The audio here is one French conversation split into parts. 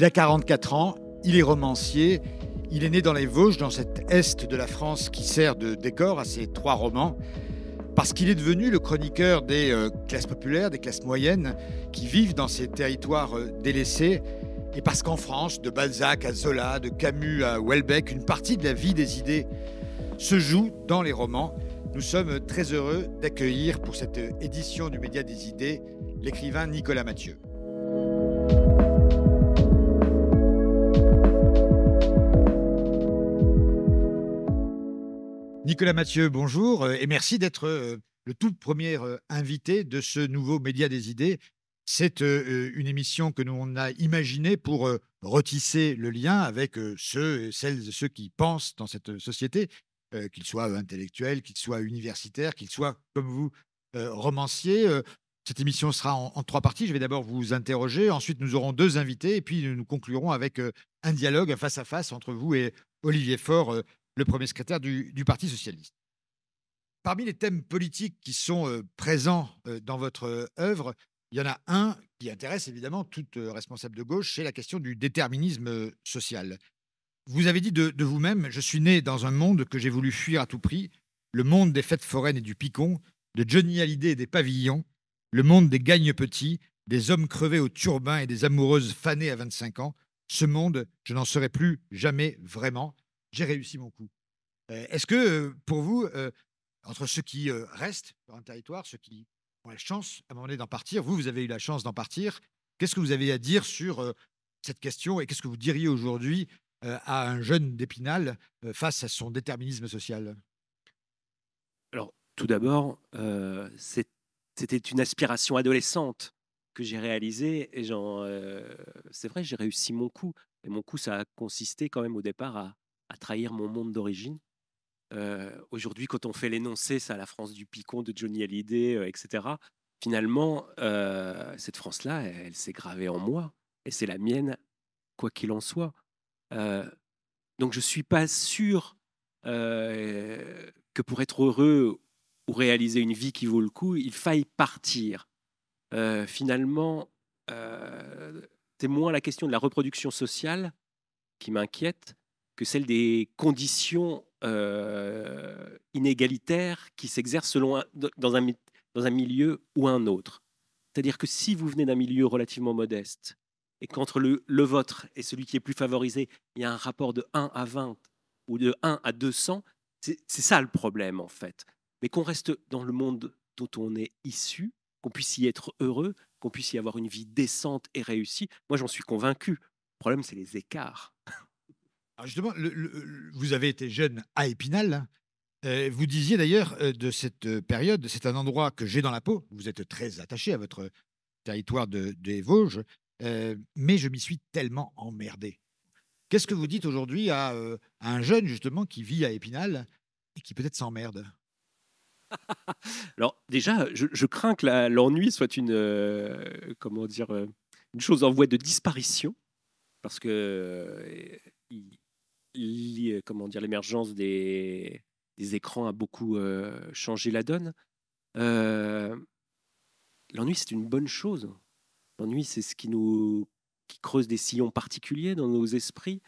Il a 44 ans, il est romancier, il est né dans les Vosges, dans cet est de la France qui sert de décor à ses trois romans, parce qu'il est devenu le chroniqueur des euh, classes populaires, des classes moyennes, qui vivent dans ces territoires euh, délaissés, et parce qu'en France, de Balzac à Zola, de Camus à Welbeck, une partie de la vie des idées se joue dans les romans. Nous sommes très heureux d'accueillir pour cette édition du Média des idées l'écrivain Nicolas Mathieu. Nicolas Mathieu, bonjour euh, et merci d'être euh, le tout premier euh, invité de ce nouveau Média des idées. C'est une émission que nous on a imaginée pour retisser le lien avec ceux, et celles de ceux qui pensent dans cette société, qu'ils soient intellectuels, qu'ils soient universitaires, qu'ils soient, comme vous, romanciers. Cette émission sera en, en trois parties. Je vais d'abord vous interroger, ensuite nous aurons deux invités et puis nous conclurons avec un dialogue face à face entre vous et Olivier Faure, le premier secrétaire du, Parti socialiste. Parmi les thèmes politiques qui sont euh, présents euh, dans votre euh, œuvre, il y en a un qui intéresse évidemment toute responsable de gauche, c'est la question du déterminisme social. Vous avez dit de, vous-même, je suis né dans un monde que j'ai voulu fuir à tout prix, le monde des fêtes foraines et du picon, de Johnny Hallyday et des pavillons, le monde des gagne petits, des hommes crevés au turbin et des amoureuses fanées à 25 ans. Ce monde, je n'en serai plus jamais vraiment j'ai réussi mon coup. Euh, est-ce que euh, pour vous, euh, entre ceux qui restent dans un territoire, ceux qui ont la chance à un moment donné d'en partir, vous, vous avez eu la chance d'en partir, qu'est-ce que vous avez à dire sur cette question et qu'est-ce que vous diriez aujourd'hui à un jeune d'Épinal face à son déterminisme social Alors, tout d'abord, c'était une aspiration adolescente que j'ai réalisée et j'en... c'est vrai, j'ai réussi mon coup. Et mon coup, ça a consisté quand même au départ à, à trahir mon monde d'origine. Euh, aujourd'hui, quand on fait l'énoncé, ça, la France du picon de Johnny Hallyday, euh, etc., finalement, euh, cette France-là, elle, elle s'est gravée en moi et c'est la mienne, quoi qu'il en soit. donc, je ne suis pas sûr que pour être heureux ou réaliser une vie qui vaut le coup, il faille partir. finalement, c'est moins la question de la reproduction sociale qui m'inquiète que celle des conditions euh, inégalitaires qui s'exercent selon dans, un, dans un milieu ou un autre. C'est-à-dire que si vous venez d'un milieu relativement modeste et qu'entre le, le vôtre et celui qui est plus favorisé, il y a un rapport de 1 à 20 ou de 1 à 200, c'est ça le problème en fait. Mais qu'on reste dans le monde dont on est issu, qu'on puisse y être heureux, qu'on puisse y avoir une vie décente et réussie, moi j'en suis convaincu. Le problème, c'est les écarts. Ah, justement, vous avez été jeune à Épinal. Hein. Euh, vous disiez d'ailleurs euh, de cette euh, période, c'est un endroit que j'ai dans la peau. Vous êtes très attaché à votre territoire de, des Vosges, mais je m'y suis tellement emmerdé. Qu'est-ce que vous dites aujourd'hui à, un jeune justement qui vit à Épinal et qui peut-être s'emmerde Alors déjà, je, crains que l'ennui soit une comment dire une chose en voie de disparition parce que euh, comment dire l'émergence des, écrans a beaucoup euh, changé la donne. Euh, l'ennui, c'est une bonne chose. L'ennui, c'est ce qui nous qui creuse des sillons particuliers dans nos esprits.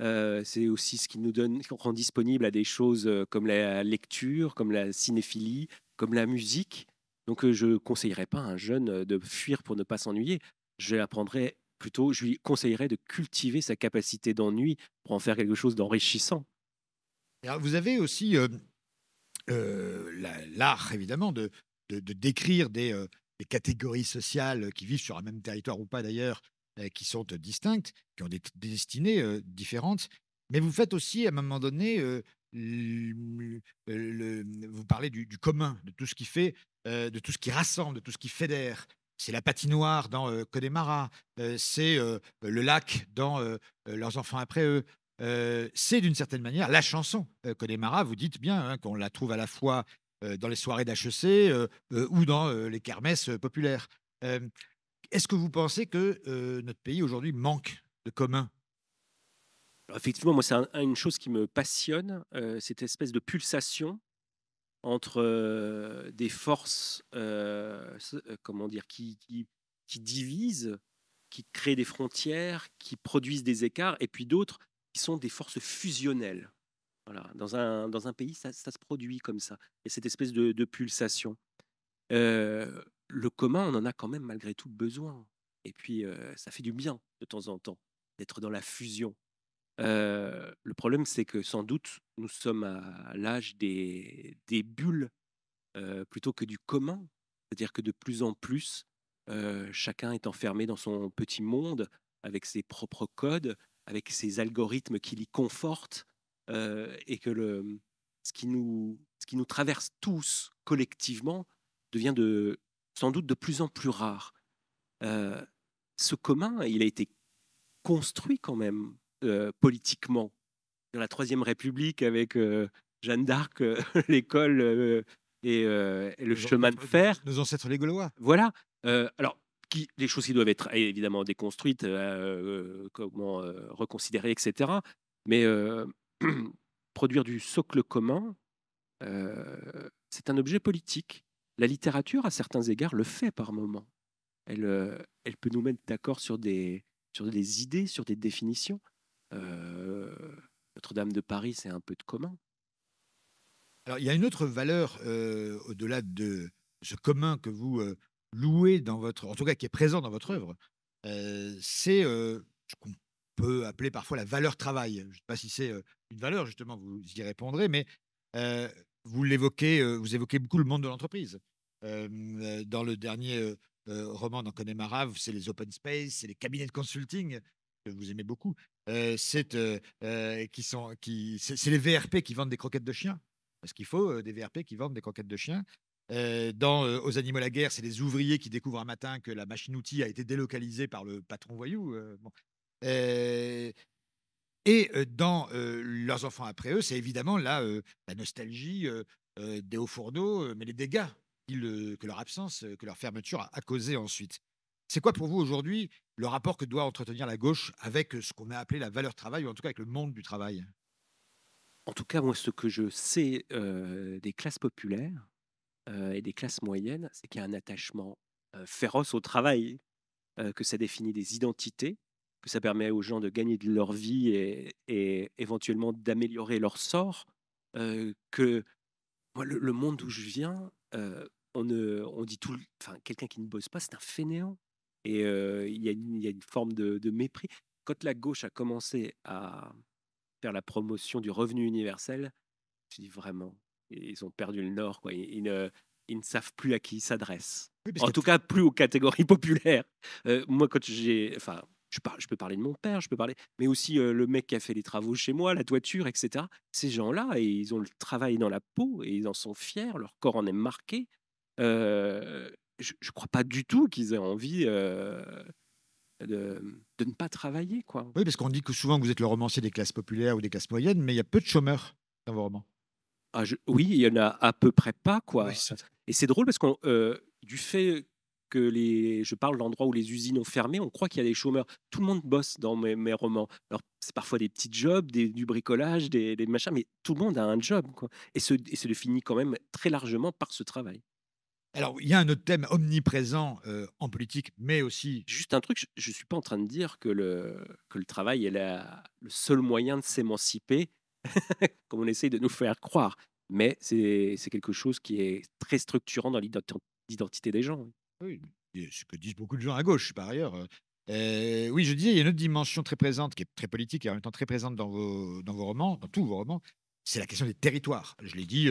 c'est aussi ce qui nous donne, qui rend disponible à des choses comme la lecture, comme la cinéphilie, comme la musique. Donc, je ne conseillerais pas à un jeune de fuir pour ne pas s'ennuyer. Je l'apprendrais plutôt, je lui conseillerais de cultiver sa capacité d'ennui pour en faire quelque chose d'enrichissant. Vous avez aussi euh, euh, l'art, évidemment, de, décrire euh, des, catégories sociales qui vivent sur un même territoire ou pas d'ailleurs, qui sont distinctes, qui ont des, destinées différentes. Mais vous faites aussi, à un moment donné, vous parlez du, commun, de tout ce qui fait, de tout ce qui rassemble, de tout ce qui fédère c'est la patinoire dans Codemara, c'est le lac dans Leurs enfants après eux. c'est d'une certaine manière la chanson Codemara, vous dites bien hein, qu'on la trouve à la fois dans les soirées d'HEC ou dans les kermesses populaires. Est-ce que vous pensez que notre pays aujourd'hui manque de commun Effectivement, moi, c'est une chose qui me passionne, cette espèce de pulsation entre euh, des forces euh, euh, comment dire, qui, qui, divisent, qui créent des frontières, qui produisent des écarts, et puis d'autres qui sont des forces fusionnelles. Voilà. Dans, un, dans un pays, ça, se produit comme ça. Et cette espèce de, pulsation. le commun, on en a quand même malgré tout besoin. Et puis, ça fait du bien de temps en temps d'être dans la fusion le problème, c'est que sans doute, nous sommes à l'âge des, bulles plutôt que du commun. C'est-à-dire que de plus en plus, chacun est enfermé dans son petit monde avec ses propres codes, avec ses algorithmes qui l'y confortent, et que ce, qui nous, traverse tous collectivement devient sans doute de plus en plus rare. ce commun, il a été construit quand même euh, politiquement. Dans la Troisième République, avec euh, Jeanne d'Arc, euh, l'école et, le chemin de fer. Nos ancêtres les Gaulois. Voilà. alors, les choses qui doivent être eh, évidemment déconstruites, comment reconsidérer, etc. Mais produire du socle commun, c'est un objet politique. La littérature, à certains égards, le fait par moments. Elle, elle peut nous mettre d'accord sur des, sur des idées, sur des définitions. Euh, Notre-Dame de Paris, c'est un peu de commun. Alors, il y a une autre valeur euh, au-delà de ce commun que vous euh, louez dans votre, en tout cas qui est présent dans votre œuvre, c'est ce qu'on peut appeler parfois la valeur travail. Je ne sais pas si c'est une valeur justement, vous y répondrez, mais vous l'évoquez, vous évoquez beaucoup le monde de l'entreprise. dans le dernier roman d'Anconé Marav, c'est les open space, c'est les cabinets de consulting que vous aimez beaucoup. Euh, euh, euh, c'est les VRP qui vendent des croquettes de chiens parce qu'il faut des VRP qui vendent des croquettes de chiens. dans Aux animaux la guerre, c'est les ouvriers qui découvrent un matin que la machine-outil a été délocalisée par le patron voyou. et dans Leurs enfants après eux, c'est évidemment là, la nostalgie des hauts fourneaux, mais les dégâts que leur absence, que leur fermeture a, a causé ensuite. C'est quoi pour vous aujourd'hui le rapport que doit entretenir la gauche avec euh, ce qu'on a appelé la valeur travail, ou en tout cas avec le monde du travail En tout cas, moi, ce que je sais euh, des classes populaires euh, et des classes moyennes, c'est qu'il y a un attachement féroce au travail, que ça définit des identités, que ça permet aux gens de gagner de leur vie et, éventuellement d'améliorer leur sort, que le, monde d'où je viens, on, ne, on dit tout, enfin, quelqu'un qui ne bosse pas, c'est un fainéant. Et il y, a une forme de, mépris. Quand la gauche a commencé à faire la promotion du revenu universel, je dis vraiment, ils ont perdu le nord. Quoi. Ils, ne, ils savent plus à qui ils s'adressent. en tout cas, plus aux catégories populaires. moi, quand j'ai. Enfin, je, je, peux parler de mon père, je peux parler. Mais aussi le mec qui a fait les travaux chez moi, la toiture, etc. Ces gens-là, ils ont le travail dans la peau et ils en sont fiers. Leur corps en est marqué. Euh, je ne crois pas du tout qu'ils aient envie euh, de, ne pas travailler. Quoi. Oui, parce qu'on dit que souvent vous êtes le romancier des classes populaires ou des classes moyennes, mais il y a peu de chômeurs dans vos romans. Ah, oui, il y en a à peu près pas. quoi. Et c'est drôle parce que euh, du fait que les, je parle l'endroit où les usines ont fermé, on croit qu'il y a des chômeurs. Tout le monde bosse dans mes, romans. c'est parfois des petits jobs, du bricolage, des, machins, mais tout le monde a un job. Et, c'est et se définit quand même très largement par ce travail. Alors, il y a un autre thème omniprésent euh, en politique, mais aussi. Juste un truc, je ne suis pas en train de dire que le, que le travail est le seul moyen de s'émanciper, comme on essaye de nous faire croire. Mais c'est quelque chose qui est très structurant dans l'identité des gens. Oui, ce que disent beaucoup de gens à gauche, par ailleurs. Euh. Euh, oui, je disais, il y a une autre dimension très présente, qui est très politique et en même temps très présente dans vos, dans vos romans, dans tous vos romans, c'est la question des territoires. Je l'ai dit,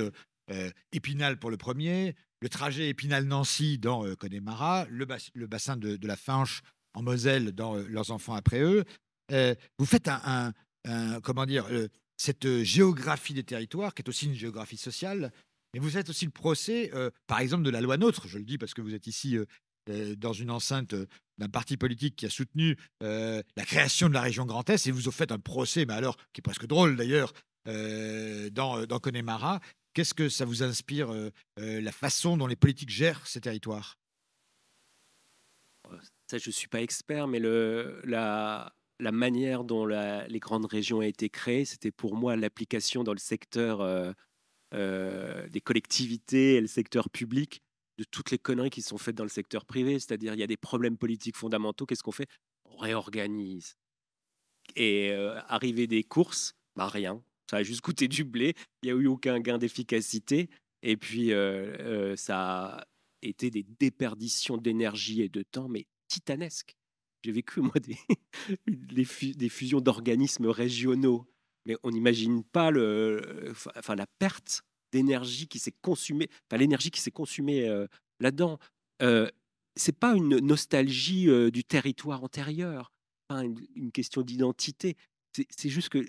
Épinal pour le premier, le trajet Épinal-Nancy dans euh, Connemara, le, bassin de, la Finche en Moselle dans euh, leurs enfants après eux. Euh, vous faites un, comment dire, cette géographie des territoires qui est aussi une géographie sociale, mais vous êtes aussi le procès, par exemple, de la loi NOTRe. Je le dis parce que vous êtes ici dans une enceinte d'un parti politique qui a soutenu la création de la région Grand Est, et vous faites un procès, mais alors, qui est presque drôle d'ailleurs, dans, dans Connemara, Qu'est-ce que ça vous inspire, la façon dont les politiques gèrent ces territoires oh, Ça, je ne suis pas expert, mais le, la, manière dont les grandes régions ont été créées, c'était pour moi l'application dans le secteur des collectivités et le secteur public de toutes les conneries qui sont faites dans le secteur privé. C'est-à-dire, il y a des problèmes politiques fondamentaux. Qu'est-ce qu'on fait On réorganise. Et arriver des courses, bah rien ça a juste coûté du blé, il n'y a eu aucun gain d'efficacité, et puis ça a été des déperditions d'énergie et de temps, mais titanesques. J'ai vécu, moi, des, des fusions d'organismes régionaux, mais on n'imagine pas le, enfin, la perte d'énergie qui s'est consumée, l'énergie qui s'est consumée là-dedans. Euh, c'est pas une nostalgie du territoire antérieur, pas une, une question d'identité. C'est juste que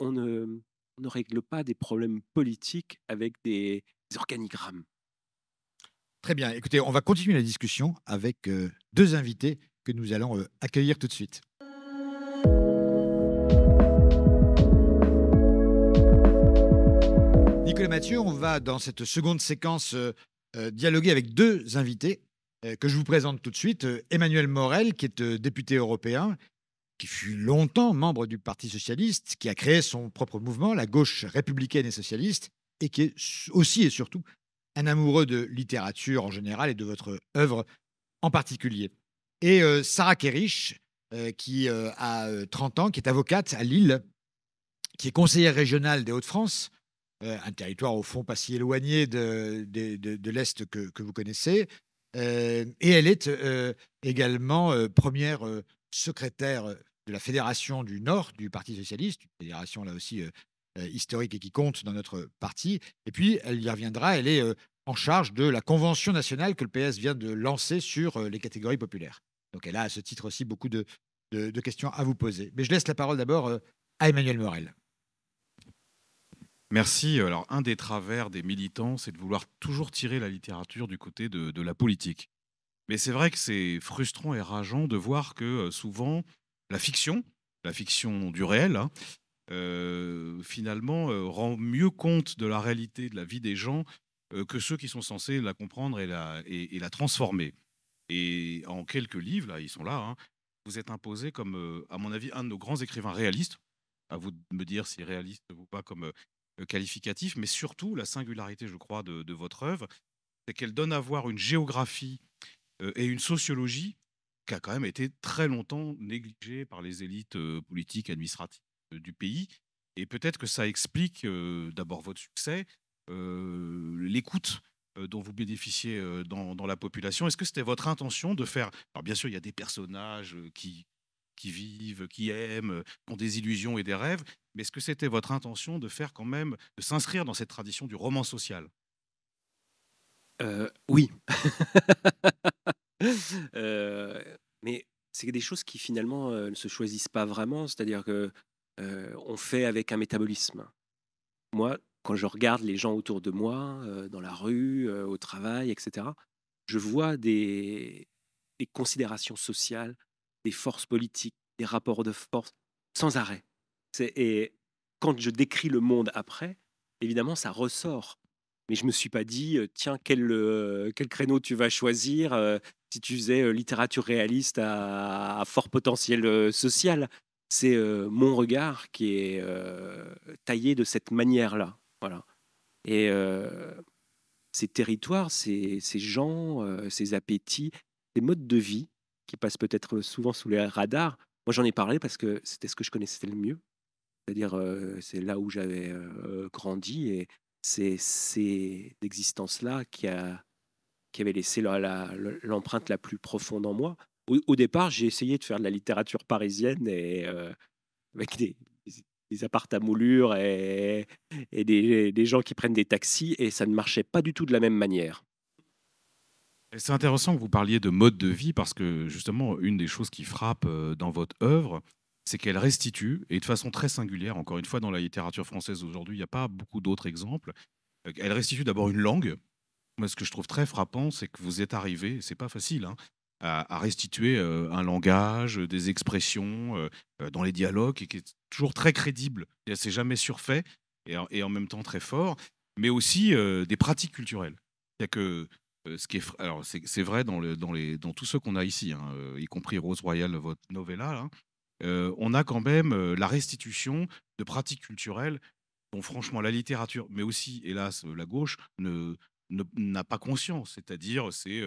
on ne, règle pas des problèmes politiques avec des, organigrammes. Très bien. Écoutez, on va continuer la discussion avec euh, deux invités que nous allons euh, accueillir tout de suite. Nicolas Mathieu, on va dans cette seconde séquence euh, dialoguer avec deux invités que je vous présente tout de suite. Emmanuel Morel, qui est député européen qui fut longtemps membre du Parti socialiste, qui a créé son propre mouvement, la gauche républicaine et socialiste, et qui est aussi et surtout un amoureux de littérature en général et de votre œuvre en particulier. Et euh, Sarah Kerich, euh, qui euh, a 30 ans, qui est avocate à Lille, qui est conseillère régionale des Hauts-de-France, un territoire au fond pas si éloigné de, l'Est que, vous connaissez. et elle est également première secrétaire la fédération du Nord du Parti socialiste, une fédération là aussi euh, euh, historique et qui compte dans notre parti. Et puis, elle y reviendra, elle est euh, en charge de la convention nationale que le PS vient de lancer sur les catégories populaires. Donc elle a à ce titre aussi beaucoup de, de, de questions à vous poser. Mais je laisse la parole d'abord à Emmanuel Morel. Merci. Alors, un des travers des militants, c'est de vouloir toujours tirer la littérature du côté de, de la politique. Mais c'est vrai que c'est frustrant et rageant de voir que souvent, la fiction, la fiction du réel, hein, euh, finalement euh, rend mieux compte de la réalité de la vie des gens euh, que ceux qui sont censés la comprendre et la, et, la transformer. Et en quelques livres, là, ils sont là, hein, vous êtes imposé comme, à mon avis, un de nos grands écrivains réalistes, à vous de me dire si réaliste ou pas comme qualificatif, mais surtout la singularité, je crois, de, de votre œuvre, c'est qu'elle donne à voir une géographie et une sociologie qui a quand même été très longtemps négligé par les élites politiques, administratives du pays. Et peut-être que ça explique d'abord votre succès, l'écoute dont vous bénéficiez dans, la population. Est-ce que c'était votre intention de faire... Alors bien sûr, il y a des personnages qui, qui vivent, qui aiment, qui ont des illusions et des rêves, mais est-ce que c'était votre intention de faire quand même, de s'inscrire dans cette tradition du roman social euh, Oui. Euh, mais c'est des choses qui finalement euh, ne se choisissent pas vraiment, c'est-à-dire que euh, on fait avec un métabolisme. Moi, quand je regarde les gens autour de moi, dans la rue, au travail, etc., je vois des, considérations sociales, des forces politiques, des rapports de force sans arrêt. Et quand je décris le monde après, évidemment, ça ressort mais je me suis pas dit tiens quel, créneau tu vas choisir si tu faisais littérature réaliste à, fort potentiel social. C'est mon regard qui est taillé de cette manière-là. Voilà. Et ces territoires, ces, gens, ces appétits, ces modes de vie qui passent peut-être souvent sous les radars. Moi, j'en ai parlé parce que c'était ce que je connaissais le mieux. C'est-à-dire, c'est là où j'avais grandi et c'est, c'est l'existence-là qui a qui avait laissé l'empreinte la, plus profonde en moi. Au, départ, j'ai essayé de faire de la littérature parisienne et euh, avec des, des appartes à moulures et, des, des, gens qui prennent des taxis, et ça ne marchait pas du tout de la même manière. C'est intéressant que vous parliez de mode de vie parce que justement, une des choses qui frappe euh, dans votre œuvre, c'est qu'elle restitue, et de façon très singulière, encore une fois, dans la littérature française aujourd'hui, il n'y a pas beaucoup d'autres exemples. Euh, elle restitue d'abord une langue, ce que je trouve très frappant, c'est que vous êtes arrivé, c'est pas facile, hein, à, restituer euh, un langage, euh, des expressions euh, dans les dialogues et qui est toujours très crédible. C'est jamais surfait et, en même temps très fort, mais aussi des pratiques culturelles. cest que ce qui est, alors c'est, vrai dans, le, dans, les, dans tous ceux qu'on a ici, hein, y compris Rose Royale, votre novella, hein, on a quand même la restitution de pratiques culturelles dont franchement la littérature, mais aussi hélas la gauche, ne, n'a pas conscience. C'est-à-dire, c'est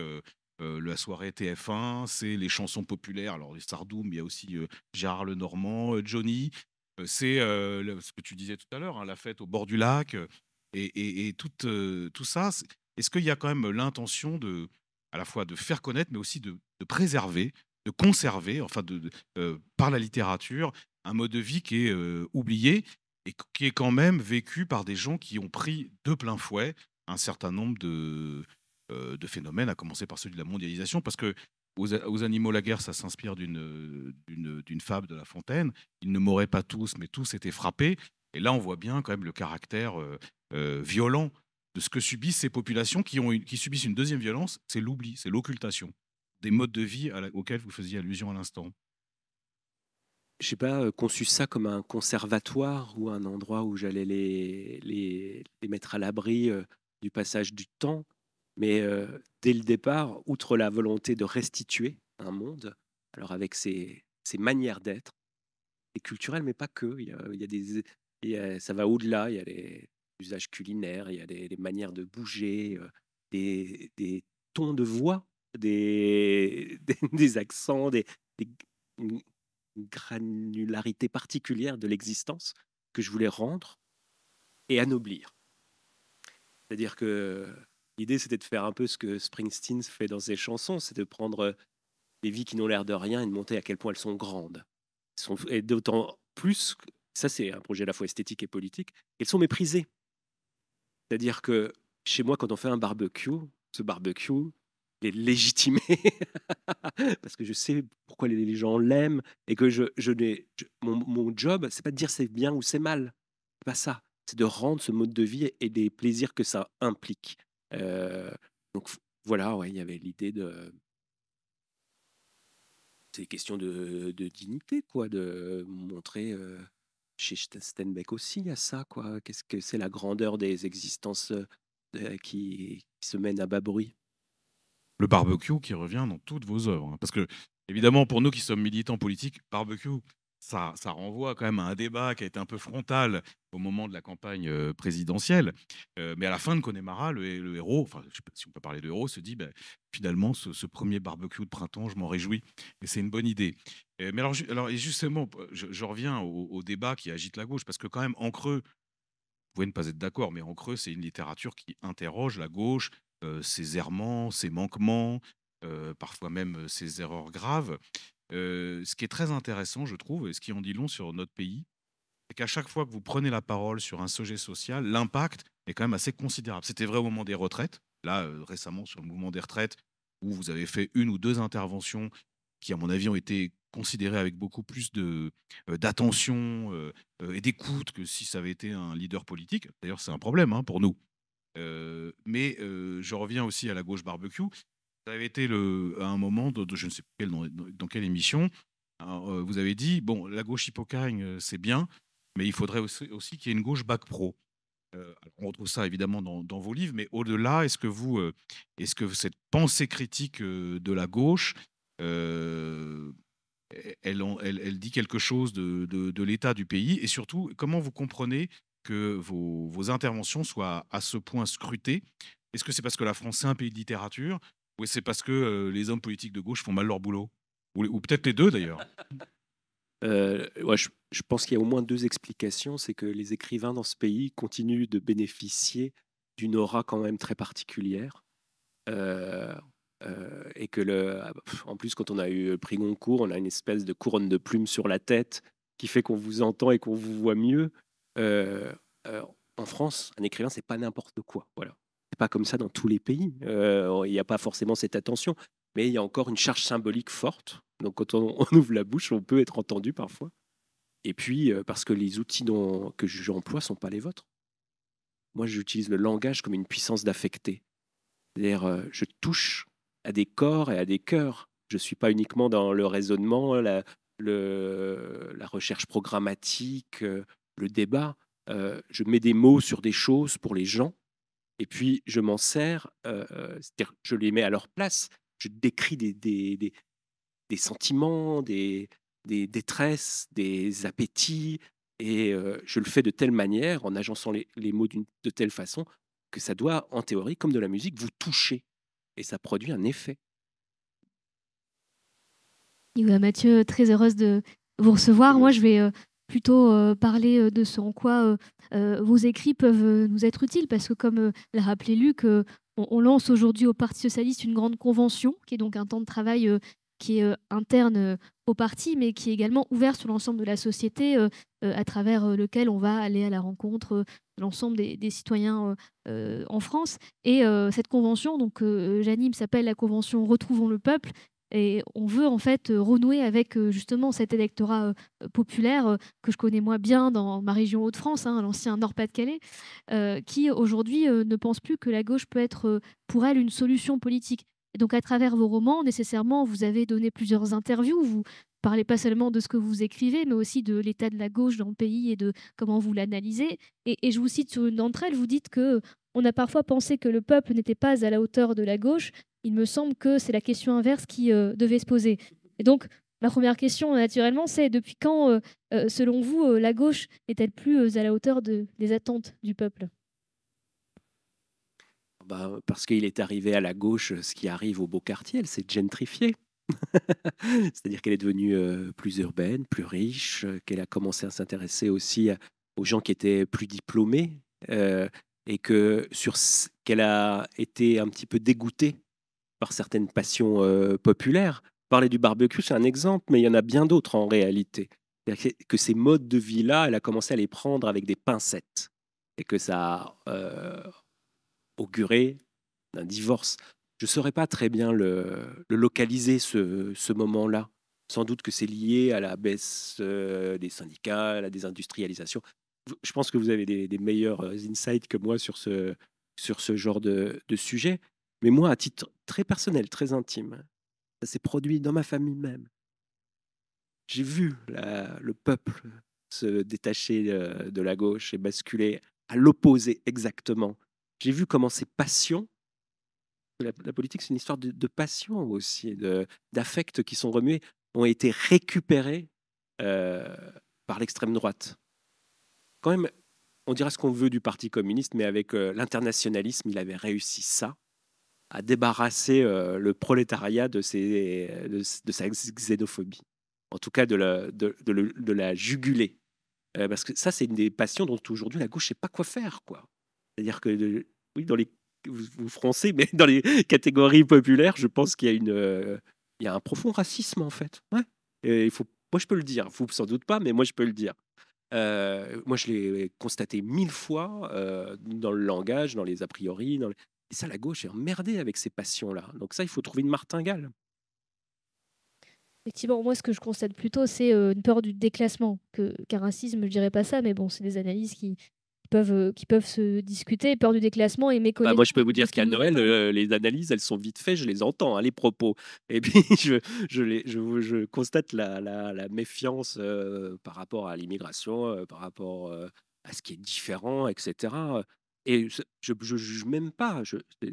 la soirée TF1, c'est les chansons populaires. Alors, les Sardoum, il y a aussi Gérard Lenormand, Johnny. c'est ce que tu disais tout à l'heure, hein, la fête au bord du lac. et, tout, ça, est-ce qu'il y a quand même l'intention de, à la fois de faire connaître, mais aussi de, préserver, de conserver, enfin, par la littérature, un mode de vie qui est oublié et qui est quand même vécu par des gens qui ont pris de plein fouet un certain nombre de, euh, de phénomènes, à commencer par celui de la mondialisation, parce que aux, animaux la guerre, ça s'inspire d'une fable de La Fontaine. Ils ne mouraient pas tous, mais tous étaient frappés. Et là, on voit bien quand même le caractère euh, euh, violent de ce que subissent ces populations qui, ont qui subissent une deuxième violence, c'est l'oubli, c'est l'occultation des modes de vie auxquels vous faisiez allusion à l'instant. Je n'ai pas conçu ça comme un conservatoire ou un endroit où j'allais les, les, mettre à l'abri du passage du temps, mais euh, dès le départ, outre la volonté de restituer un monde, alors avec ses, manières d'être, et culturelles, mais pas que. Il y a, des, ça va au-delà. Il y a les usages culinaires, il y a les, manières de bouger, euh, des, tons de voix, des, des, accents, des, granularités particulières de l'existence que je voulais rendre et anoblir. C'est-à-dire que euh, l'idée, c'était de faire un peu ce que Springsteen fait dans ses chansons, c'est de prendre euh, des vies qui n'ont l'air de rien et de monter à quel point elles sont grandes. sont, et d'autant plus, ça c'est un projet à la fois esthétique et politique, elles sont méprisées. C'est-à-dire que chez moi, quand on fait un barbecue, ce barbecue, est légitimé, parce que je sais pourquoi les gens l'aiment, et que je, je, mon, mon job, c'est pas de dire c'est bien ou c'est mal, n'est pas ça c'est de rendre ce mode de vie et des plaisirs que ça implique. Euh, donc voilà, ouais, il y avait l'idée de c'est question de, dignité, quoi, de montrer euh, chez Steinbeck aussi à ça, quoi. Qu'est-ce que c'est la grandeur des existences euh, qui, se mènent à bas bruit. Le barbecue qui revient dans toutes vos œuvres, hein, parce que évidemment pour nous qui sommes militants politiques, barbecue ça, renvoie quand même à un débat qui a été un peu frontal au moment de la campagne euh, présidentielle. Euh, mais à la fin de Connemara, le, héros, enfin, si on peut parler de héros, se dit bah, finalement, ce, premier barbecue de printemps, je m'en réjouis. Et c'est une bonne idée. Euh, mais alors, justement, je, reviens au, débat qui agite la gauche, parce que quand même, en creux, vous pouvez ne pas être d'accord, mais en creux, c'est une littérature qui interroge la gauche, ses errements, ses manquements, parfois même ses erreurs graves. Euh, ce qui est très intéressant, je trouve, et ce qui en dit long sur notre pays, c'est qu'à chaque fois que vous prenez la parole sur un sujet social, l'impact est quand même assez considérable. C'était vrai au moment des retraites, là euh, récemment sur le mouvement des retraites, où vous avez fait une ou deux interventions qui, à mon avis, ont été considérées avec beaucoup plus de, euh, d'attention et d'écoute que si ça avait été un leader politique. D'ailleurs, c'est un problème hein, pour nous. mais je reviens aussi à la gauche barbecue. Vous avez été le, à un moment, de, je ne sais plus dans, quelle émission, euh, vous avez dit bon, la gauche hippocagne, euh, c'est bien, mais il faudrait aussi, qu'il y ait une gauche bac pro. Euh, on retrouve ça évidemment dans, vos livres, mais au-delà, est-ce que vous, est-ce que cette pensée critique de la gauche, e-, elle, elle, dit quelque chose de, l'état du pays Et surtout, comment vous comprenez que vos, vos interventions soient à ce point scrutées Est-ce que c'est parce que la France est un pays de littérature oui, c'est parce que euh, les hommes politiques de gauche font mal leur boulot Ou, peut-être les deux d'ailleurs euh, ouais, je, pense qu'il y a au moins deux explications. C'est que les écrivains dans ce pays continuent de bénéficier d'une aura quand même très particulière. Euh, et que, le, en plus, quand on a eu le prix Goncourt, on a une espèce de couronne de plumes sur la tête qui fait qu'on vous entend et qu'on vous voit mieux. en France, un écrivain, c'est pas n'importe quoi. Voilà pas comme ça dans tous les pays. Euh, il n'y a pas forcément cette attention, mais il y a encore une charge symbolique forte. Donc quand on, ouvre la bouche, on peut être entendu parfois. Et puis, euh, parce que les outils que j'emploie ne sont pas les vôtres. Moi, j'utilise le langage comme une puissance d'affecter. C'est-à-dire, euh, je touche à des corps et à des cœurs. Je ne suis pas uniquement dans le raisonnement, la, le, la recherche programmatique, le débat. je mets des mots sur des choses pour les gens et puis, je m'en sers, c'est-à-dire je les mets à leur place, je décris des, des, des, sentiments, des, des détresses, des appétits, et je le fais de telle manière, en agençant les, les mots de telle façon, que ça doit, en théorie, comme de la musique, vous toucher. Et ça produit un effet. Eh ben, Mathieu, très heureuse de vous recevoir. Moi, je vais plutôt euh, parler euh, de ce en quoi euh, vos écrits peuvent nous être utiles, parce que comme l'a rappelé Luc, on, lance aujourd'hui au Parti socialiste une grande convention, qui est donc un temps de travail qui est interne au parti, mais qui est également ouvert sur l'ensemble de la société, à travers lequel on va aller à la rencontre de l'ensemble des, citoyens en France. Et cette convention, donc j'anime, s'appelle la convention Retrouvons le peuple, et on veut en fait euh, renouer avec euh, justement cet électorat euh, populaire que je connais moi bien dans ma région Hauts-de-France, hein, l'ancien Nord-Pas-de-Calais, qui aujourd'hui ne pense plus que la gauche peut être pour elle une solution politique. donc à travers vos romans, nécessairement, vous avez donné plusieurs interviews, vous parlez pas seulement de ce que vous écrivez, mais aussi de l'état de la gauche dans le pays et de comment vous l'analysez. Et, je vous cite sur une d'entre elles, vous dites que on a parfois pensé que le peuple n'était pas à la hauteur de la gauche, il me semble que c'est la question inverse qui euh, devait se poser. Et donc, ma première question, naturellement, c'est depuis quand, euh, euh, selon vous, la gauche n'est-elle plus à la hauteur des attentes du peuple bah, Parce qu'il est arrivé à la gauche ce qui arrive au beau quartier, elle s'est gentrifiée. C'est-à-dire qu'elle est devenue plus urbaine, plus riche, qu'elle a commencé à s'intéresser aussi aux gens qui étaient plus diplômés et que sur qu'elle a été un petit peu dégoûtée certaines passions populaires. Parler du barbecue, c'est un exemple, mais il y en a bien d'autres en réalité. Que ces modes de vie-là, elle a commencé à les prendre avec des pincettes et que ça a auguré d'un divorce. Je ne saurais pas très bien le, localiser, ce, moment-là. Sans doute que c'est lié à la baisse des syndicats, à la désindustrialisation. Je pense que vous avez des, meilleurs insights que moi sur ce, sur ce genre de sujet. Mais moi, à titre très personnel, très intime, ça s'est produit dans ma famille même. J'ai vu le peuple se détacher euh, de la gauche et basculer à l'opposé exactement. J'ai vu comment ces passions, la, politique c'est une histoire de, de passion aussi, d'affects qui sont remués, ont été récupérés euh, par l'extrême droite. Quand même, on dira ce qu'on veut du Parti communiste, mais avec euh, l'internationalisme, il avait réussi ça à débarrasser euh, le prolétariat de, ses, de, sa xénophobie, en tout cas de la, de, la juguler. Euh, parce que ça, c'est une des passions dont aujourd'hui la gauche ne sait pas quoi faire. quoi. C'est-à-dire que, oui, dans les, vous, Français, froncez, mais dans les catégories populaires, je pense qu'il y a, une, euh, il y a un profond racisme, en fait. Et il faut, moi, je peux le dire. Vous, sans doute pas, mais moi, je peux le dire. moi, je l'ai constaté mille fois dans le langage, dans les a priori. Dans les... Et ça, la gauche est emmerdée avec ces passions-là. Donc ça, il faut trouver une martingale. Effectivement, moi, ce que je constate plutôt, c'est euh, une peur du déclassement, que, racisme, je dirais pas ça, mais bon, c'est des analyses qui, peuvent, euh, qui peuvent se discuter, peur du déclassement et bah, méconnaissance. moi, je peux vous dire qu'à Noël, euh, les analyses, elles sont vite faites, je les entends, hein, les propos. Et puis, je, je, les, je, constate la, méfiance par rapport à l'immigration, par rapport à ce qui est différent, etc. Et je ne juge même pas,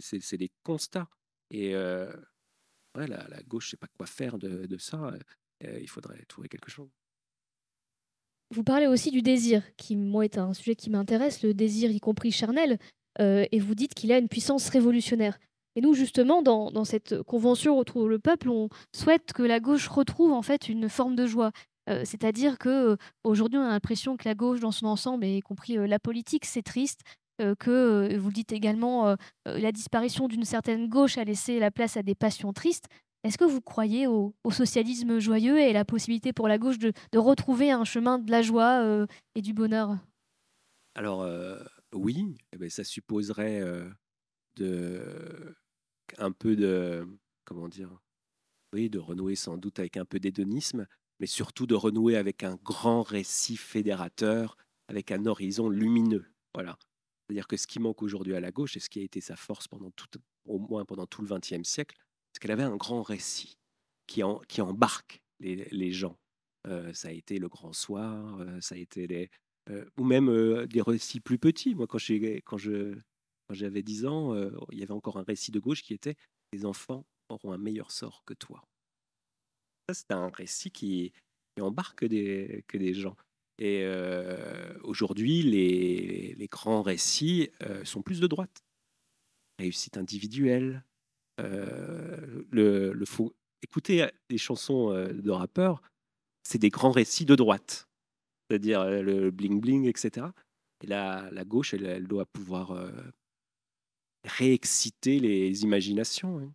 c'est des constats. Et la, gauche ne sait pas quoi faire de, ça. Euh, il faudrait trouver quelque chose. Vous parlez aussi du désir, qui moi est un sujet qui m'intéresse, le désir y compris charnel, et vous dites qu'il a une puissance révolutionnaire. Et nous, justement, dans, cette convention Retrouve le peuple, on souhaite que la gauche retrouve en fait une forme de joie. C'est-à-dire que aujourd'hui, on a l'impression que la gauche, dans son ensemble, y compris la politique, c'est triste, euh, que, euh, vous le dites également, euh, la disparition d'une certaine gauche a laissé la place à des passions tristes. Est-ce que vous croyez au, socialisme joyeux et la possibilité pour la gauche de, retrouver un chemin de la joie et du bonheur Alors oui, eh ben, ça supposerait de, un peu de comment dire Oui, de renouer sans doute avec un peu d'hédonisme, mais surtout de renouer avec un grand récit fédérateur, avec un horizon lumineux. Voilà, c'est-à-dire que ce qui manque aujourd'hui à la gauche et ce qui a été sa force au moins pendant tout le XXe siècle, c'est qu'elle avait un grand récit qui, embarque les, gens. Euh, ça a été le grand soir, euh, ça a été euh, ou même des récits plus petits. Moi, quand j'avais quand 10 ans, il y avait encore un récit de gauche qui était Les enfants auront un meilleur sort que toi. Ça, c'est un récit qui, embarque que des gens. Et euh, aujourd'hui, les, grands récits euh, sont plus de droite. Réussite individuelle. Euh, le, faux... Écoutez les chansons de rappeurs, c'est des grands récits de droite. C'est-à-dire le bling-bling, etc. Et la, la gauche, elle, doit pouvoir réexciter les imaginations. Hein.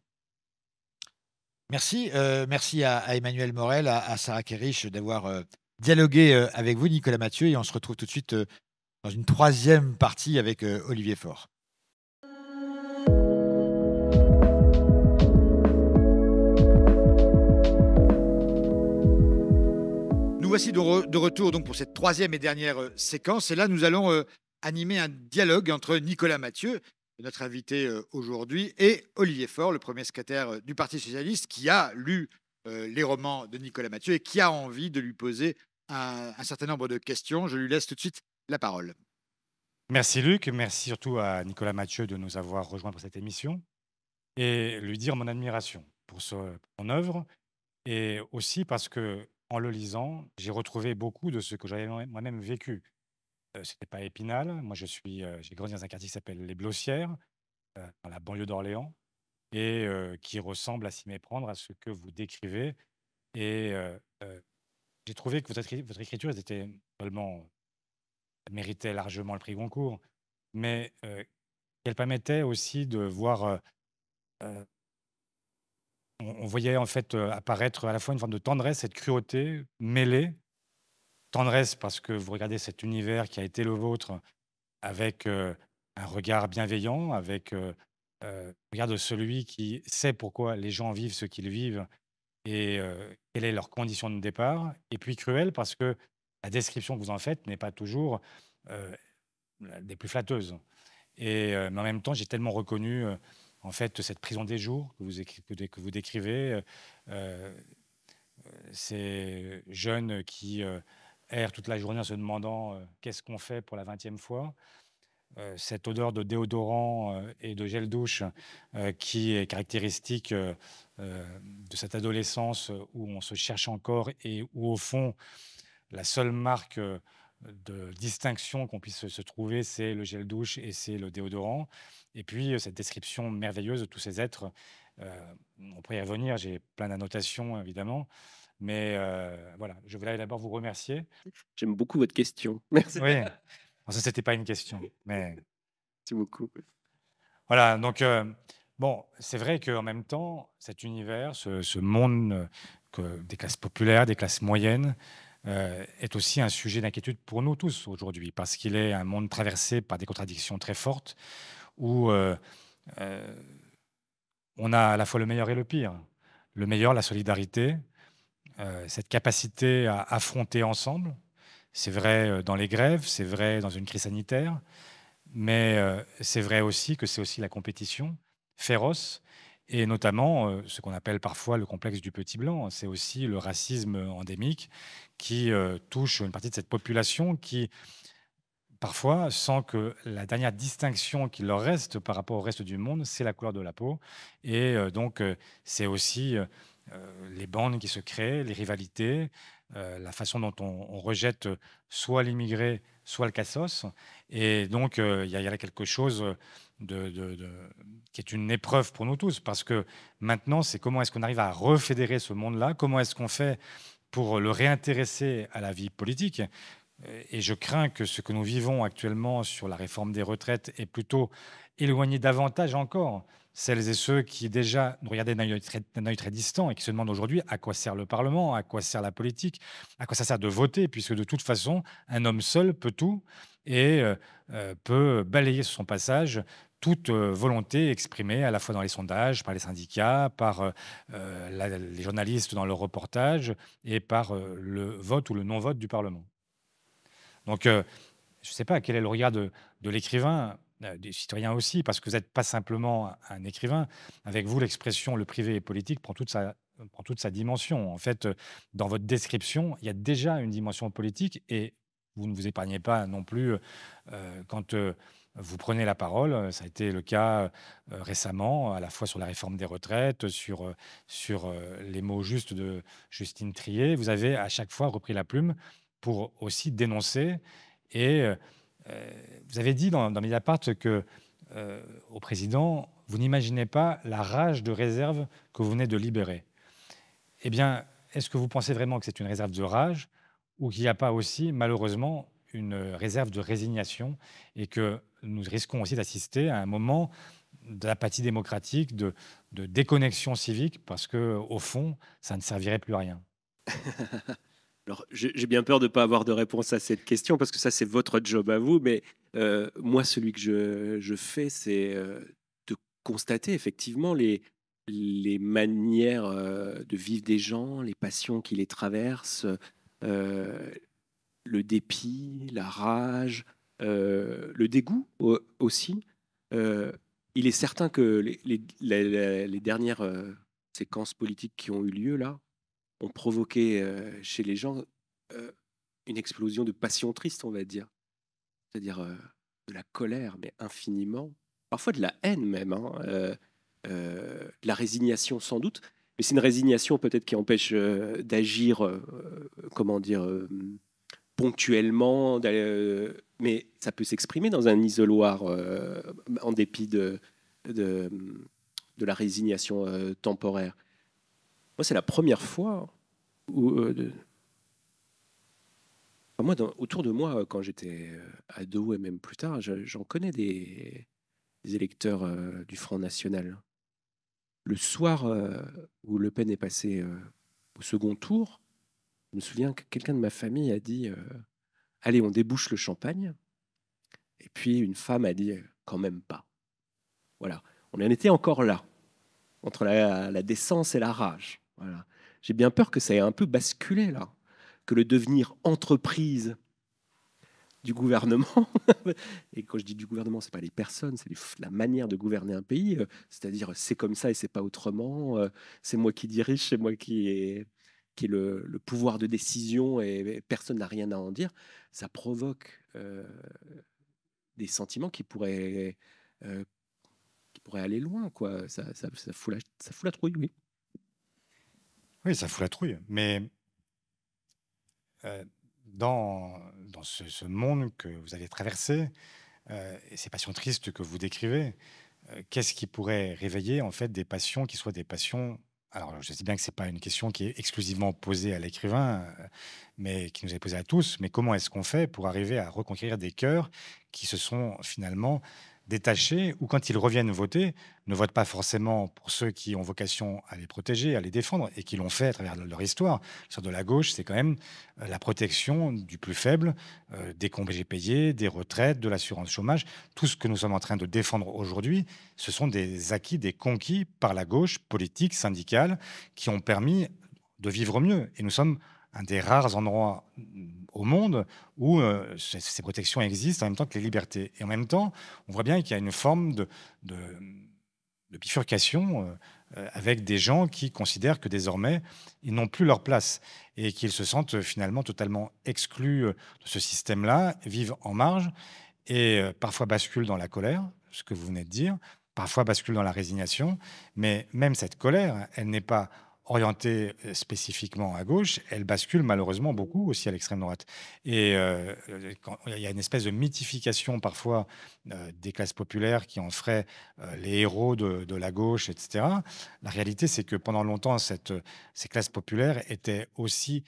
Merci, merci à, Emmanuel Morel, à, Sarah Kerich d'avoir dialoguer euh, avec vous, Nicolas Mathieu, et on se retrouve tout de suite euh, dans une troisième partie avec euh, Olivier Faure. Nous voici de, retour donc pour cette troisième et dernière séquence, et là nous allons animer un dialogue entre Nicolas Mathieu, notre invité aujourd'hui, et Olivier Faure, le premier secrétaire du Parti socialiste, qui a lu euh, les romans de Nicolas Mathieu et qui a envie de lui poser un, certain nombre de questions. Je lui laisse tout de suite la parole. Merci Luc, merci surtout à Nicolas Mathieu de nous avoir rejoints pour cette émission et lui dire mon admiration pour son œuvre et aussi parce que en le lisant, j'ai retrouvé beaucoup de ce que j'avais moi-même vécu. Euh, ce n'était pas Épinal, moi je suis, euh, j'ai grandi dans un quartier qui s'appelle les Blossières, dans la banlieue d'Orléans, et euh, qui ressemble à s'y méprendre à ce que vous décrivez. Et euh, euh, j'ai trouvé que votre, écriture était méritait largement le prix Goncourt, mais qu'elle permettait aussi de voir. On, voyait en fait apparaître à la fois une forme de tendresse et de cruauté mêlée. Tendresse parce que vous regardez cet univers qui a été le vôtre avec un regard bienveillant, avec euh, regarde celui qui sait pourquoi les gens vivent ce qu'ils vivent et euh, quelle est leur condition de départ. Et puis cruel parce que la description que vous en faites n'est pas toujours euh, des plus flatteuses. Et mais en même temps, j'ai tellement reconnu en fait cette prison des jours que vous, que vous décrivez, ces jeunes qui errent toute la journée en se demandant qu'est-ce qu'on fait pour la 20e fois. Euh, cette odeur de déodorant euh, et de gel douche euh, qui est caractéristique de cette adolescence où on se cherche encore et où au fond la seule marque de distinction qu'on puisse se trouver, c'est le gel douche et c'est le déodorant. Et puis cette description merveilleuse de tous ces êtres, on pourrait y revenir, j'ai plein d'annotations évidemment. Mais voilà, je voulais d'abord vous remercier. J'aime beaucoup votre question. Merci ça, c'était pas une question, mais. c'est beaucoup. Voilà, donc, euh, bon, c'est vrai qu'en même temps, cet univers, ce, monde euh, que, des classes populaires, des classes moyennes, euh, est aussi un sujet d'inquiétude pour nous tous aujourd'hui, parce qu'il est un monde traversé par des contradictions très fortes, où on a à la fois le meilleur et le pire. Le meilleur, la solidarité, cette capacité à affronter ensemble, c'est vrai euh, dans les grèves, c'est vrai dans une crise sanitaire, mais euh, c'est vrai aussi que c'est aussi la compétition féroce, et notamment euh, ce qu'on appelle parfois le complexe du petit blanc. C'est aussi le racisme endémique qui touche une partie de cette population qui, parfois, sent que la dernière distinction qui leur reste par rapport au reste du monde, c'est la couleur de la peau. Et donc, c'est aussi les bandes qui se créent, les rivalités, euh, la façon dont on, rejette euh, soit l'immigré, soit le cassos. Et donc, euh, il y, y, a quelque chose qui est une épreuve pour nous tous, parce que maintenant, c'est comment est-ce qu'on arrive à refédérer ce monde-là, comment est-ce qu'on fait pour le réintéresser à la vie politique. Et je crains que ce que nous vivons actuellement sur la réforme des retraites est plutôt éloigné davantage encore celles et ceux qui déjà nous regardaient d'un œil très, très, distant et qui se demandent aujourd'hui à quoi sert le Parlement, à quoi sert la politique, à quoi ça sert de voter, puisque de toute façon, un homme seul peut tout et euh, euh, peut balayer sur son passage toute euh, volonté exprimée à la fois dans les sondages, par les syndicats, par les journalistes dans leurs reportages et par le vote ou le non-vote du Parlement. Donc, je ne sais pas quel est le regard de l'écrivain euh, des citoyens aussi, parce que vous n'êtes pas simplement un écrivain. Avec vous, l'expression le privé et politique prend toute sa prend toute sa dimension. En fait, euh, dans votre description, il y a déjà une dimension politique et vous ne vous épargnez pas non plus euh, quand vous prenez la parole. Ça a été le cas récemment, à la fois sur la réforme des retraites, sur, sur les mots justes de Justine Trier. Vous avez à chaque fois repris la plume pour aussi dénoncer et euh, vous avez dit dans, dans Mediapart que euh, au président, vous n'imaginez pas la rage de réserve que vous venez de libérer. Eh bien, est-ce que vous pensez vraiment que c'est une réserve de rage ou qu'il n'y a pas aussi, malheureusement, une réserve de résignation et que nous risquons aussi d'assister à un moment d'apathie démocratique, de, de, déconnexion civique, parce que au fond, ça ne servirait plus à rien. Alors, j'ai bien peur de ne pas avoir de réponse à cette question parce que ça, c'est votre job à vous. Mais euh, moi, celui que je, fais, c'est euh, de constater effectivement les, manières euh, de vivre des gens, les passions qui les traversent, le dépit, la rage, le dégoût aussi. il est certain que les dernières séquences politiques qui ont eu lieu là, ont provoqué chez les gens une explosion de passion triste, on va dire. C'est-à-dire de la colère, mais infiniment. Parfois de la haine même, hein, de la résignation sans doute. Mais c'est une résignation peut-être qui empêche d'agir, comment dire, ponctuellement. mais ça peut s'exprimer dans un isoloir en dépit de, de la résignation temporaire. Moi, c'est la première fois où. Euh, moi, autour de moi, quand j'étais euh, ado et même plus tard, j'en connais des, électeurs euh, du Front National. Le soir où Le Pen est passé au second tour, je me souviens que quelqu'un de ma famille a dit Allez, on débouche le champagne. Et puis une femme a dit Quand même pas. Voilà, on en était encore là, entre la décence et la rage. Voilà. J'ai bien peur que ça ait un peu basculé là, que le devenir entreprise du gouvernement, et quand je dis du gouvernement, c'est pas les personnes, c'est la manière de gouverner un pays, euh, c'est-à-dire euh, c'est comme ça et c'est pas autrement, euh, c'est moi qui dirige, c'est moi qui ai, qui le, le, pouvoir de décision et personne n'a rien à en dire, ça provoque des sentiments qui pourraient, qui pourraient aller loin, quoi. Ça, ça, ça, fout la, ça fout la trouille, oui. Oui, ça fout la trouille. Mais euh, dans, dans ce, monde que vous avez traversé, euh, et ces passions tristes que vous décrivez, euh, qu'est-ce qui pourrait réveiller en fait des passions qui soient des passions alors, je sais bien que ce n'est pas une question qui est exclusivement posée à l'écrivain, mais qui nous est posée à tous. Mais comment est-ce qu'on fait pour arriver à reconquérir des cœurs qui se sont finalement détachés ou quand ils reviennent voter, ne votent pas forcément pour ceux qui ont vocation à les protéger, à les défendre et qui l'ont fait à travers leur histoire. Sur de la gauche, c'est quand même euh, la protection du plus faible, euh, des congés payés, des retraites, de l'assurance chômage. Tout ce que nous sommes en train de défendre aujourd'hui, ce sont des acquis, des conquis par la gauche politique, syndicale, qui ont permis de vivre mieux. Et nous sommes un des rares endroits au monde où euh, ces protections existent en même temps que les libertés. Et en même temps, on voit bien qu'il y a une forme de, de, bifurcation euh, avec des gens qui considèrent que désormais, ils n'ont plus leur place et qu'ils se sentent finalement totalement exclus euh, de ce système-là, vivent en marge et parfois basculent dans la colère, ce que vous venez de dire, parfois basculent dans la résignation. Mais même cette colère, elle n'est pas orientée euh, spécifiquement à gauche, elle bascule malheureusement beaucoup aussi à l'extrême droite. Et euh, euh, il y a une espèce de mythification parfois des classes populaires qui en feraient les héros de, la gauche, etc. La réalité, c'est que pendant longtemps, ces classes populaires étaient aussi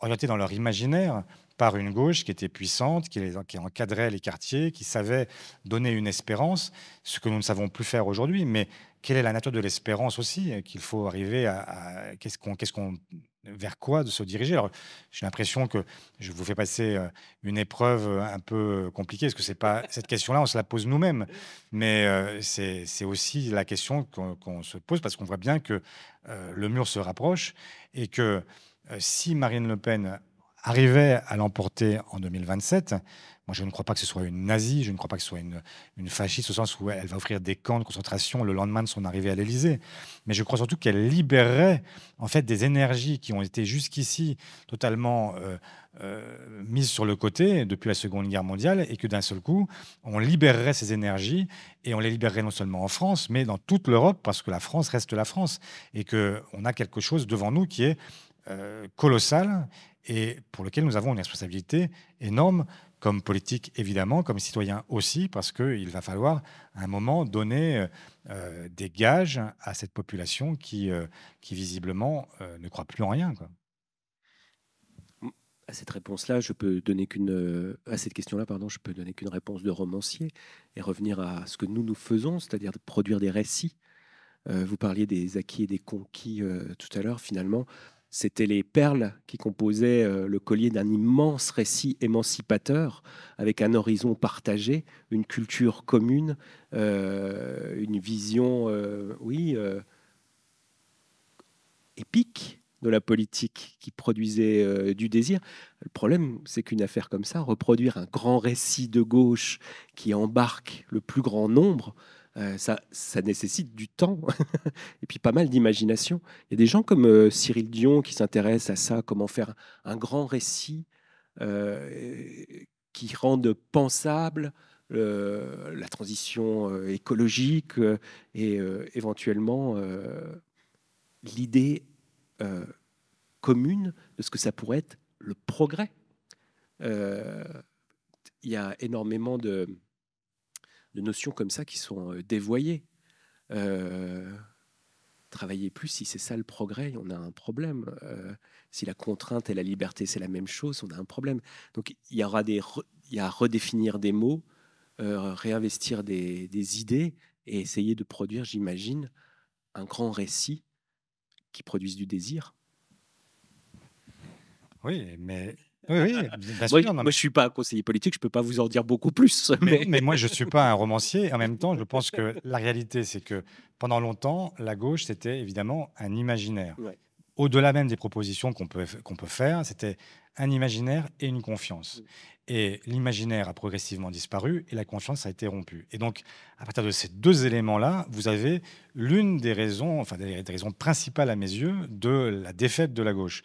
orientées dans leur imaginaire par une gauche qui était puissante, qui, les, encadrait les quartiers, qui savait donner une espérance, ce que nous ne savons plus faire aujourd'hui. Mais quelle est la nature de l'espérance aussi euh, qu'il faut arriver à, qu'est-ce qu'on qu'est-ce qu'on vers quoi de se diriger j'ai l'impression que je vous fais passer euh, une épreuve euh, un peu compliquée, parce que c'est pas cette question-là, on se la pose nous-mêmes, mais c'est aussi la question qu'on se pose parce qu'on voit bien que le mur se rapproche et que si Marine Le Pen arrivait à l'emporter en 2027, moi je ne crois pas que ce soit une nazie, je ne crois pas que ce soit une, fasciste au sens où elle va offrir des camps de concentration le lendemain de son arrivée à l'Élysée, mais je crois surtout qu'elle libérerait en fait des énergies qui ont été jusqu'ici totalement euh, euh, mises sur le côté depuis la Seconde Guerre mondiale et que d'un seul coup on libérerait ces énergies et on les libérerait non seulement en France mais dans toute l'Europe parce que la France reste la France et que on a quelque chose devant nous qui est euh, colossal et pour lequel nous avons une responsabilité énorme, comme politique évidemment, comme citoyen aussi, parce qu'il va falloir à un moment donner euh, euh, des gages à cette population qui, euh, qui visiblement ne croit plus en rien. À cette réponse-là, je peux donner qu'une à cette question-là, pardon, je peux donner qu'une réponse de romancier et revenir à ce que nous nous faisons, c'est-à-dire de produire des récits. vous parliez des acquis et des conquis tout à l'heure. Finalement, c'était les perles qui composaient euh, le collier d'un immense récit émancipateur, avec un horizon partagé, une culture commune, euh, une vision, euh, oui, épique de la politique qui produisait du désir. Le problème, c'est qu'une affaire comme ça, reproduire un grand récit de gauche qui embarque le plus grand nombre, euh, ça, ça, nécessite du temps et puis pas mal d'imagination. Il y a des gens comme euh, Cyril Dion qui s'intéressent à ça, comment faire un grand récit euh, qui rende pensable la transition écologique et éventuellement l'idée commune de ce que ça pourrait être le progrès. Il y a énormément de, de notions comme ça qui sont euh, dévoyées. Euh, travailler plus, si c'est ça le progrès, on a un problème. Euh, si la contrainte et la liberté, c'est la même chose, on a un problème. Donc il y aura des, a à redéfinir des mots, réinvestir des, des, idées et essayer de produire, j'imagine, un grand récit qui produise du désir. Oui, mais oui, oui, moi, je suis pas conseiller politique, je peux pas vous en dire beaucoup plus. Mais, moi, je suis pas un romancier. En même temps, je pense que la réalité, c'est que pendant longtemps, la gauche, c'était évidemment un imaginaire. Au-delà même des propositions qu'on peut, qu'on peut faire, c'était un imaginaire et une confiance. Et l'imaginaire a progressivement disparu et la confiance a été rompue. Et donc, à partir de ces deux éléments-là, vous avez l'une des raisons, enfin des raisons principales à mes yeux, de la défaite de la gauche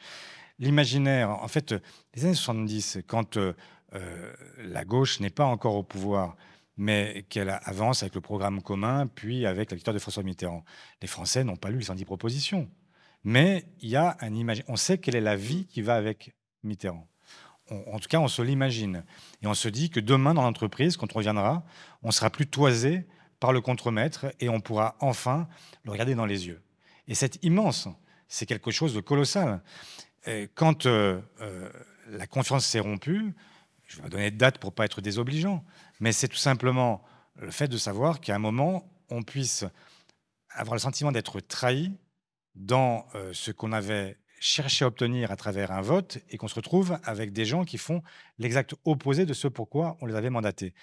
l'imaginaire. En fait, euh, les années 70, quand euh, euh, la gauche n'est pas encore au pouvoir, mais qu'elle avance avec le programme commun, puis avec la victoire de François Mitterrand, les Français n'ont pas lu les 110 propositions. Mais il y un On sait quelle est la vie qui va avec Mitterrand. en tout cas, on se l'imagine. Et on se dit que demain, dans l'entreprise, quand on reviendra, on sera plus toisé par le contremaître et on pourra enfin le regarder dans les yeux. Et c'est immense. C'est quelque chose de colossal quand euh, euh, la confiance s'est rompue, je vais donner de date pour pas être désobligeant, mais c'est tout simplement le fait de savoir qu'à un moment, on puisse avoir le sentiment d'être trahi dans euh, ce qu'on avait cherché à obtenir à travers un vote et qu'on se retrouve avec des gens qui font l'exact opposé de ce pourquoi on les avait mandatés.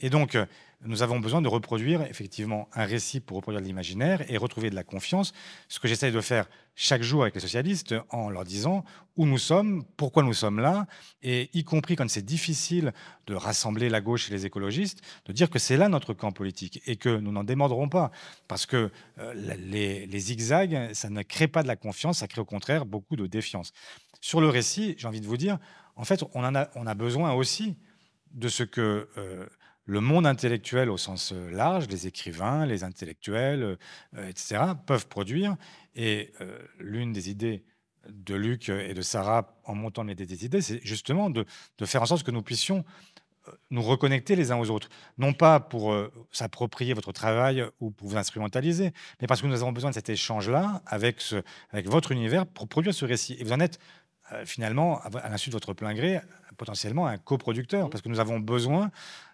Et donc, euh, nous avons besoin de reproduire effectivement un récit pour reproduire l'imaginaire et retrouver de la confiance, ce que j'essaye de faire chaque jour avec les socialistes en leur disant où nous sommes, pourquoi nous sommes là, et y compris quand c'est difficile de rassembler la gauche et les écologistes, de dire que c'est là notre camp politique et que nous n'en demanderons pas, parce que euh, les, zigzags, ça ne crée pas de la confiance, ça crée au contraire beaucoup de défiance. Sur le récit, j'ai envie de vous dire, en fait, on, en a, on a besoin aussi de ce que... Euh, le monde intellectuel au sens euh, large, les écrivains, les intellectuels, euh, etc., peuvent produire. Et euh, l'une des idées de Luc et de Sarah en montant les des idées, c'est justement de, faire en sorte que nous puissions nous reconnecter les uns aux autres. Non pas pour s'approprier votre travail ou pour vous instrumentaliser, mais parce que nous avons besoin de cet échange-là avec, ce, avec votre univers pour produire ce récit. Et vous en êtes euh, finalement, à l'insu de votre plein gré, potentiellement un coproducteur, parce que nous avons besoin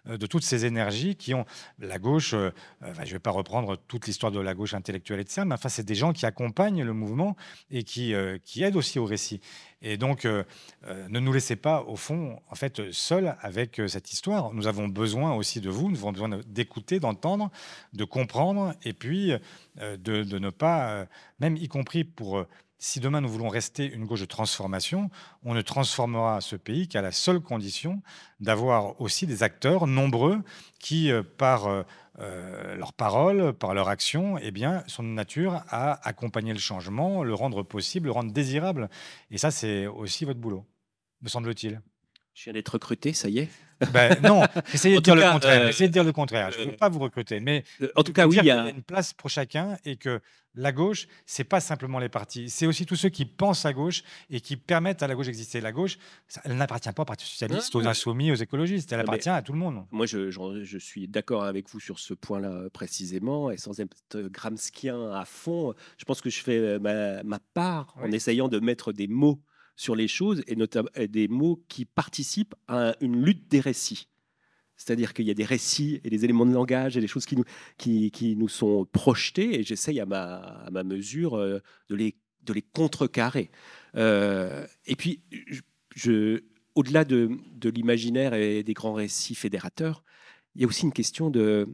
euh, de toutes ces énergies qui ont la gauche, euh, je ne vais pas reprendre toute l'histoire de la gauche intellectuelle et de ça, mais enfin, c'est des gens qui accompagnent le mouvement et qui, qui aident aussi au récit. Et donc, ne nous laissez pas, au fond, en fait, seuls avec cette histoire. Nous avons besoin aussi de vous, nous avons besoin d'écouter, d'entendre, de comprendre, et puis de, ne pas, même y compris pour si demain nous voulons rester une gauche de transformation, on ne transformera ce pays qu'à la seule condition d'avoir aussi des acteurs nombreux qui, euh, par euh, euh, leurs paroles, par leur actions, eh bien, sont de nature à accompagner le changement, le rendre possible, le rendre désirable. Et ça, c'est aussi votre boulot, me semble-t-il. Je viens d'être recruté, ça y est. Ben, non, essayez de, dire le contraire. Euh, essayez de dire le contraire. Je ne euh, veux pas vous recruter, mais euh, en tout cas, oui, il y, a... une place pour chacun et que la gauche, c'est pas simplement les partis, c'est aussi tous ceux qui pensent à gauche et qui permettent à la gauche d'exister. La gauche, elle n'appartient pas aux partis socialistes, aux insoumis, aux écologistes, elle appartient à tout le monde. Moi, je, suis d'accord avec vous sur ce point-là précisément, et sans être gramskien à fond, je pense que je fais ma, part en essayant de mettre des mots sur les choses et notamment des mots qui participent à une lutte des récits. C'est-à-dire qu'il y a des récits et des éléments de langage et des choses qui nous, sont projetés et j'essaye à ma, mesure euh, de les, contrecarrer. Euh, et puis, au-delà de, l'imaginaire et des grands récits fédérateurs, il y a aussi une question de,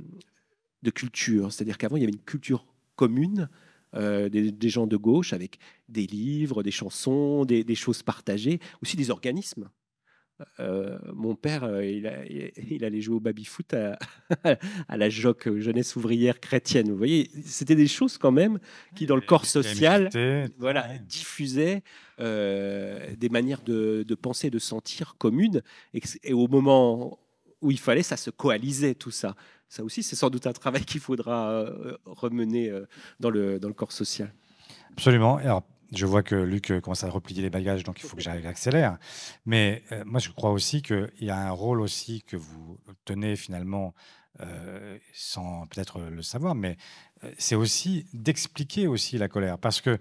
de culture. C'est-à-dire qu'avant, il y avait une culture commune euh, des, gens de gauche avec des livres, des chansons, des, choses partagées, aussi des organismes. Euh, mon père, euh, il, allait jouer au baby-foot à, la joc jeunesse ouvrière chrétienne. Vous voyez, c'était des choses quand même qui, dans le corps social, voilà, diffusaient des manières de, de, penser, de sentir communes. et, au moment où il fallait, ça se coalisait tout ça ça aussi, c'est sans doute un travail qu'il faudra euh, remener euh, dans le, dans le corps social. Absolument. Alors, je vois que Luc commence à replier les bagages, donc il faut que j'accélère. Mais euh, moi, je crois aussi qu'il y a un rôle aussi que vous tenez finalement, sans peut-être le savoir, mais c'est aussi d'expliquer aussi la colère. Parce que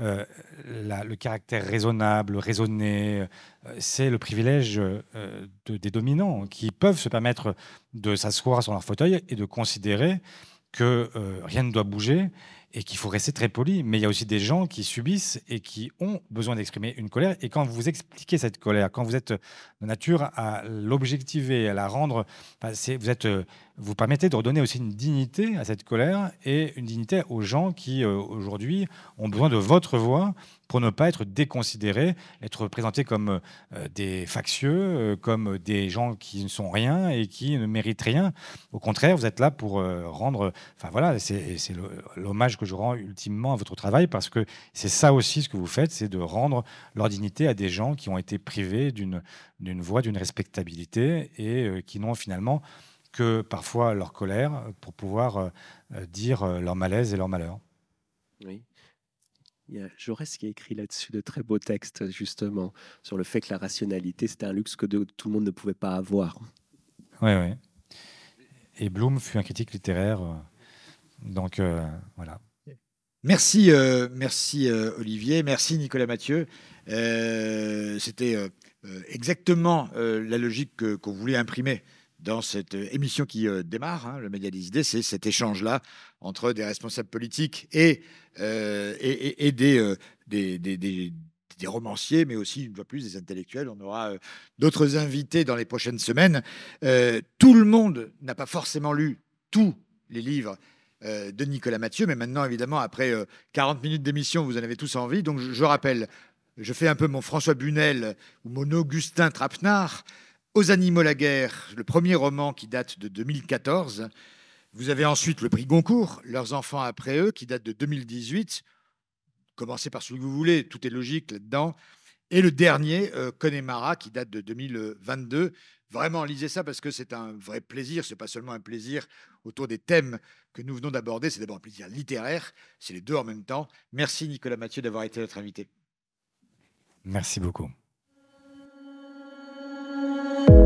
euh, le caractère raisonnable, raisonné, euh, c'est le privilège euh, des dominants qui peuvent se permettre de s'asseoir sur leur fauteuil et de considérer que rien ne doit bouger et qu'il faut rester très poli. Mais il y a aussi des gens qui subissent et qui ont besoin d'exprimer une colère. Et quand vous expliquez cette colère, quand vous êtes euh, de nature à l'objectiver, à la rendre, bah, vous êtes, euh, vous permettez de redonner aussi une dignité à cette colère et une dignité aux gens qui euh, aujourd'hui ont besoin de votre voix pour ne pas être déconsidérés, être présentés comme euh, des factieux, euh, comme des gens qui ne sont rien et qui ne méritent rien. Au contraire, vous êtes là pour euh, rendre. Enfin voilà, c'est l'hommage que je rends ultimement à votre travail parce que c'est ça aussi ce que vous faites, c'est de rendre leur dignité à des gens qui ont été privés d'une voix, d'une respectabilité et qui n'ont finalement que parfois leur colère pour pouvoir dire leur malaise et leur malheur. Oui. Il Jaurès qui a écrit là-dessus de très beaux textes, justement, sur le fait que la rationalité, c'était un luxe que tout le monde ne pouvait pas avoir. Oui, oui. Et Bloom fut un critique littéraire. Euh, donc, euh, voilà. Merci, euh, merci Olivier, merci Nicolas Mathieu. C'était exactement la logique qu'on voulait imprimer dans cette euh, émission qui euh, démarre, hein, le Média des c'est cet échange-là entre des responsables politiques et, euh, et, des, romanciers, mais aussi, une fois plus, des intellectuels. On aura d'autres invités dans les prochaines semaines. tout le monde n'a pas forcément lu tous les livres de Nicolas Mathieu, mais maintenant, évidemment, après 40 minutes d'émission, vous en avez tous envie. Donc, je, rappelle, je fais un peu mon François Bunel ou mon Augustin Trapenard. Aux animaux la guerre, le premier roman qui date de 2014. Vous avez ensuite le prix Goncourt, Leurs enfants après eux, qui date de 2018. Commencez par celui que vous voulez, tout est logique là-dedans. Et le dernier, euh, Connemara, qui date de 2022. Vraiment, lisez ça parce que c'est un vrai plaisir. C'est pas seulement un plaisir autour des thèmes que nous venons d'aborder. C'est d'abord un plaisir littéraire. C'est les deux en même temps. Merci Nicolas Mathieu d'avoir été notre invité. Merci beaucoup. you.